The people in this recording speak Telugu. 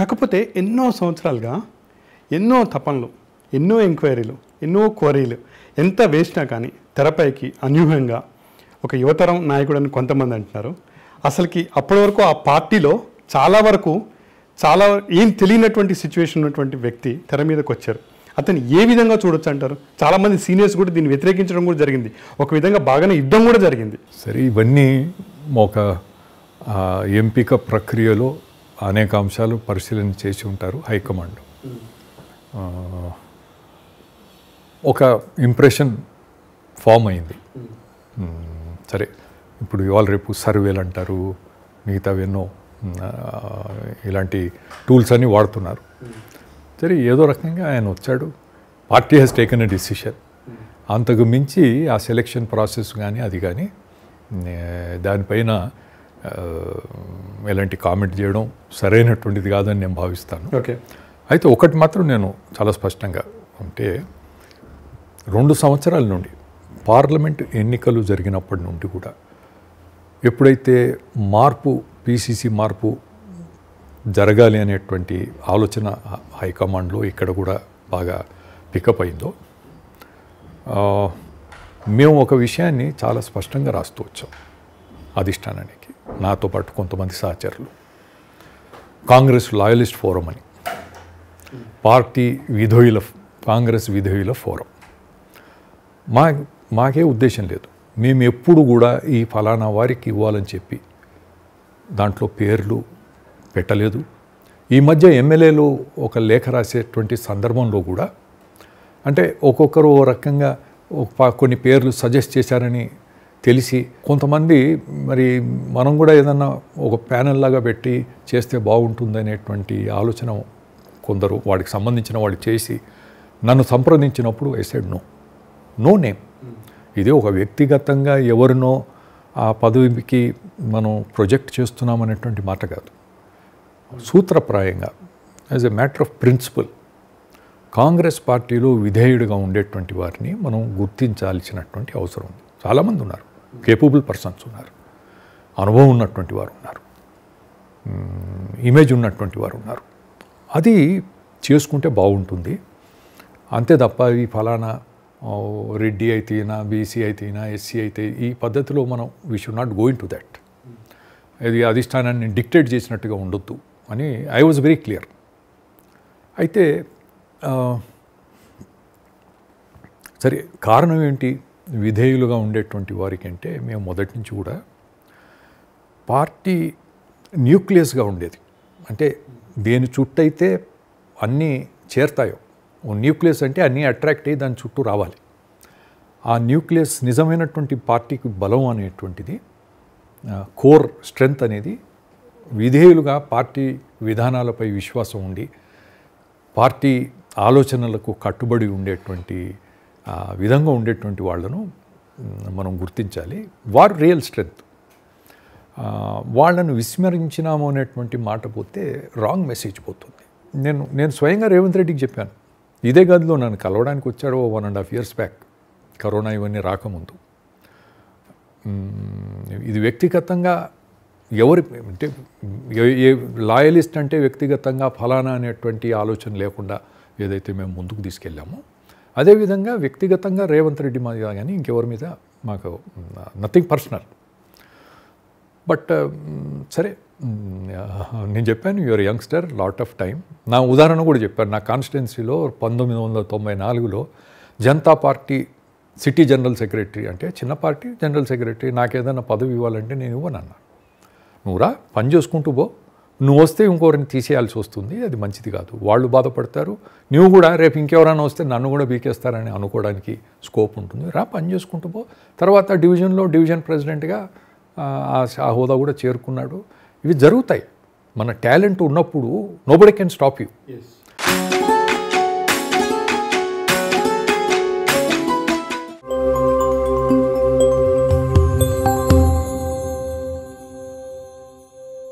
కాకపోతే ఎన్నో సంవత్సరాలుగా ఎన్నో తపనలు ఎన్నో ఎంక్వైరీలు ఎన్నో క్వరీలు ఎంత వేసినా కానీ తెరపైకి అనూహ్యంగా ఒక యువతరం నాయకుడు అని కొంతమంది అంటున్నారు అసలుకి అప్పటి వరకు ఆ పార్టీలో చాలా వరకు చాలా ఏం తెలియనటువంటి సిచ్యువేషన్ ఉన్నటువంటి వ్యక్తి తెర మీదకి వచ్చారు అతను ఏ విధంగా చూడొచ్చు అంటారు చాలామంది సీనియర్స్ కూడా దీన్ని వ్యతిరేకించడం కూడా జరిగింది ఒక విధంగా బాగానే యుద్ధం కూడా జరిగింది సరే ఇవన్నీ ఒక ఎంపిక ప్రక్రియలో అనేక అంశాలు పరిశీలన చేసి ఉంటారు హైకమాండ్ ఒక ఇంప్రెషన్ ఫామ్ అయింది hmm. సరే ఇప్పుడు ఇవాళ రేపు సర్వేలు అంటారు మిగతావెన్నో ఇలాంటి టూల్స్ అన్నీ వాడుతున్నారు hmm. సరే ఏదో రకంగా ఆయన వచ్చాడు party has taken a decision hmm. అంతకు మించి ఆ సెలెక్షన్ ప్రాసెస్ కానీ అది కానీ దానిపైన ఎలాంటి కామెంట్ చేయడం సరైనటువంటిది కాదని నేను భావిస్తాను ఓకే అయితే ఒకటి మాత్రం నేను చాలా స్పష్టంగా అంటే రెండు సంవత్సరాల నుండి పార్లమెంట్ ఎన్నికలు జరిగినప్పటి నుండి కూడా ఎప్పుడైతే మార్పు పీసీసీ మార్పు జరగాలి అనేటువంటి ఆలోచన హైకమాండ్లో ఇక్కడ కూడా బాగా పికప్ అయిందో మేము ఒక విషయాన్ని చాలా స్పష్టంగా రాస్తూ వచ్చాం అధిష్టానానికి నాతో పాటు కొంతమంది సహచరులు కాంగ్రెస్ లాయలిస్ట్ ఫోరం అని పార్టీ విధోయుల కాంగ్రెస్ విధేయుల ఫోరం మా మాకే ఉద్దేశం లేదు మేము ఎప్పుడు కూడా ఈ ఫలానా వారికి ఇవ్వాలని చెప్పి దాంట్లో పేర్లు పెట్టలేదు ఈ మధ్య ఎమ్మెల్యేలు ఒక లేఖ రాసేటువంటి సందర్భంలో కూడా అంటే ఒక్కొక్కరు ఓ రకంగా కొన్ని పేర్లు సజెస్ట్ చేశారని తెలిసి కొంతమంది మరి మనం కూడా ఏదన్నా ఒక ప్యానెల్ లాగా పెట్టి చేస్తే బాగుంటుందనేటువంటి ఆలోచన కొందరు వాడికి సంబంధించిన వాళ్ళు చేసి నన్ను సంప్రదించినప్పుడు ఎసైడ్ నో నో నేమ్ ఇది ఒక వ్యక్తిగతంగా ఎవరినో ఆ పదవికి మనం ప్రొజెక్ట్ చేస్తున్నామనేటువంటి మాట కాదు సూత్రప్రాయంగా as a matter of principle Congress పార్టీలో విధేయుడిగా ఉండేటువంటి వారిని మనం గుర్తించాల్సినటువంటి అవసరం ఉంది చాలామంది ఉన్నారు కేపబుల్ పర్సన్స్ ఉన్నారు అనుభవం ఉన్నటువంటి వారు ఉన్నారు ఇమేజ్ ఉన్నటువంటి వారు ఉన్నారు అది చేసుకుంటే బాగుంటుంది అంతే తప్ప ఈ ఫలానా రెడ్డి అయితేనా బీసీ అయితేనా ఎస్సీ అయితే ఈ పద్ధతిలో మనం we should not going to that ఇది అధిష్టానాన్ని డిక్టేట్ చేసినట్టుగా ఉండొద్దు అని ఐ వాజ్ వెరీ క్లియర్ అయితే సరే కారణం ఏంటి విధేయులుగా ఉండేటువంటి వారికంటే మేము మొదటి నుంచి కూడా పార్టీ న్యూక్లియస్గా ఉండేది అంటే దేని చుట్టైతే అన్నీ చేరతాయో ఓ న్యూక్లియస్ అంటే అన్నీ అట్రాక్ట్ అయ్యి దాని చుట్టూ రావాలి ఆ న్యూక్లియస్ నిజమైనటువంటి పార్టీకి బలం అనేటువంటిది కోర్ స్ట్రెంగ్త్ అనేది విధేయులుగా పార్టీ విధానాలపై విశ్వాసం ఉండి పార్టీ ఆలోచనలకు కట్టుబడి ఉండేటువంటి విధంగా ఉండేటువంటి వాళ్ళను మనం గుర్తించాలి వారు రియల్ స్ట్రెంగ్త్ వాళ్ళను విస్మరించినాము అనేటువంటి మాట పోతే రాంగ్ మెసేజ్ పోతుంది నేను నేను స్వయంగా రేవంత్ రెడ్డికి చెప్పాను ఇదే గదిలో నన్ను కలవడానికి వచ్చాడు one and half years back corona ఇవన్నీ రాకముందు ఇది వ్యక్తిగతంగా ఎవరి అంటే ఏ లాయలిస్ట్ అంటే వ్యక్తిగతంగా ఫలానా అనేటువంటి ఆలోచన లేకుండా ఏదైతే మేము ముందుకు తీసుకెళ్ళామో అదేవిధంగా వ్యక్తిగతంగా రేవంత్ రెడ్డి మీద కానీ ఇంకెవరి మీద మాకు నథింగ్ పర్సనల్ బట్ సరే నేను చెప్పాను your youngster lot of time నా ఉదాహరణ కూడా చెప్పాను నా కాన్స్టిట్యున్సీలో పంతొమ్మిది వందల తొంభై నాలుగులో Janata Party city general secretary అంటే చిన్న పార్టీ జనరల్ సెక్రటరీ నాకు ఏదైనా పదవి ఇవ్వాలంటే నేను ఇవ్వనన్నా నువ్వురా పని చేసుకుంటూ పో నువ్వు వస్తే ఇంకొకరిని తీసేయాల్సి వస్తుంది అది మంచిది కాదు వాళ్ళు బాధపడతారు నువ్వు కూడా రేపు ఇంకెవరైనా వస్తే నన్ను కూడా బీకేస్తారని అనుకోవడానికి స్కోప్ ఉంటుంది రా పని చేసుకుంటూ పో తర్వాత డివిజన్లో డివిజన్ ప్రెసిడెంట్గా ఆ హోదా కూడా చేరుకున్నాడు ఇవి జరుగుతాయి మన టాలెంట్ ఉన్నప్పుడు నోబడి కెన్ స్టాప్ యూ